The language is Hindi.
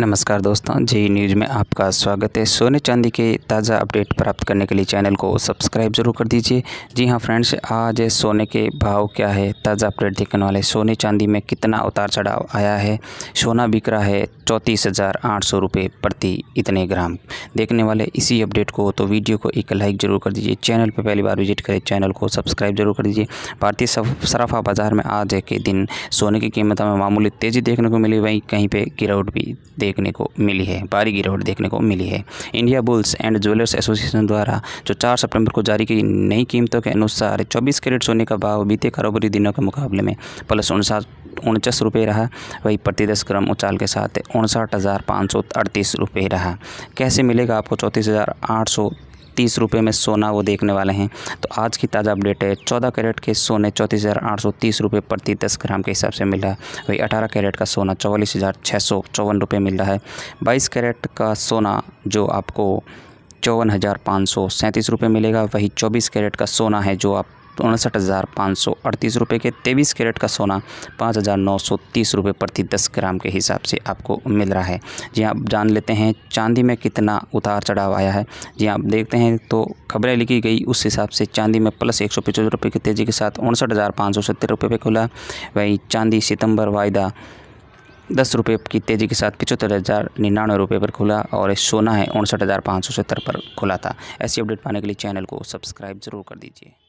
नमस्कार दोस्तों जी न्यूज़ में आपका स्वागत है सोने चांदी के ताज़ा अपडेट प्राप्त करने के लिए चैनल को सब्सक्राइब जरूर कर दीजिए जी हाँ फ्रेंड्स आज सोने के भाव क्या है ताज़ा अपडेट देखने वाले सोने चांदी में कितना उतार चढ़ाव आया है सोना बिक रहा है चौंतीस हज़ार आठ सौ रुपये प्रति इतने ग्राम देखने वाले इसी अपडेट को तो वीडियो को एक लाइक जरूर कर दीजिए चैनल पर पहली बार विजिट करें चैनल को सब्सक्राइब जरूर कर दीजिए भारतीय सराफा बाज़ार में आज के दिन सोने की कीमतों में मामूली तेज़ी देखने को मिली वहीं कहीं पर गिरावट भी देखने को मिली है भारी गिरावट देखने को मिली है India bulls and jewellers association द्वारा जो चार सितंबर को जारी की नई कीमतों के अनुसार चौबीस कैरेट सोने का भाव बीते कारोबारी दिनों के मुकाबले में प्लस उनसाठ उनचास रुपये रहा वही प्रति दस ग्राम उछाल के साथ उनसठ हज़ार रुपये रहा कैसे मिलेगा आपको चौंतीस तीस रुपये में सोना वो देखने वाले हैं तो आज की ताज़ा अपडेट है चौदह कैरेट के सोने चौंतीस हज़ार आठ सौ तीस रुपये प्रति दस ग्राम के हिसाब से मिल रहा है वही अठारह कैरेट का सोना चौवालीस हज़ार छः सौ चौवन रुपये मिल रहा है बाईस कैरेट का सोना जो आपको चौवन हज़ार पाँच सौ सैंतीस रुपये मिलेगा वही चौबीस कैरेट का सोना है जो आप उनसठ हज़ार पाँच सौ अड़तीस रुपये के तेईस कैरेट का सोना पाँच हज़ार नौ सौ तीस रुपये प्रति दस ग्राम के हिसाब से आपको मिल रहा है जी हाँ, आप जान लेते हैं चांदी में कितना उतार चढ़ाव आया है जी हाँ, आप देखते हैं तो खबरें लिखी गई उस हिसाब से चांदी में प्लस एक सौ पचहत्तर रुपये की तेज़ी के साथ उनसठ हज़ार पाँच सौ सत्तर रुपये पे खुला वहीं चांदी सितंबर वायदा दस रुपये की तेज़ी के साथ पिचहत्तर हज़ार निन्यानवे रुपये पर खुला और सोना है उनसठ हज़ार पाँच सौ सत्तर पर खुला था ऐसी अपडेट पाने के लिए चैनल को सब्सक्राइब ज़रूर कर दीजिए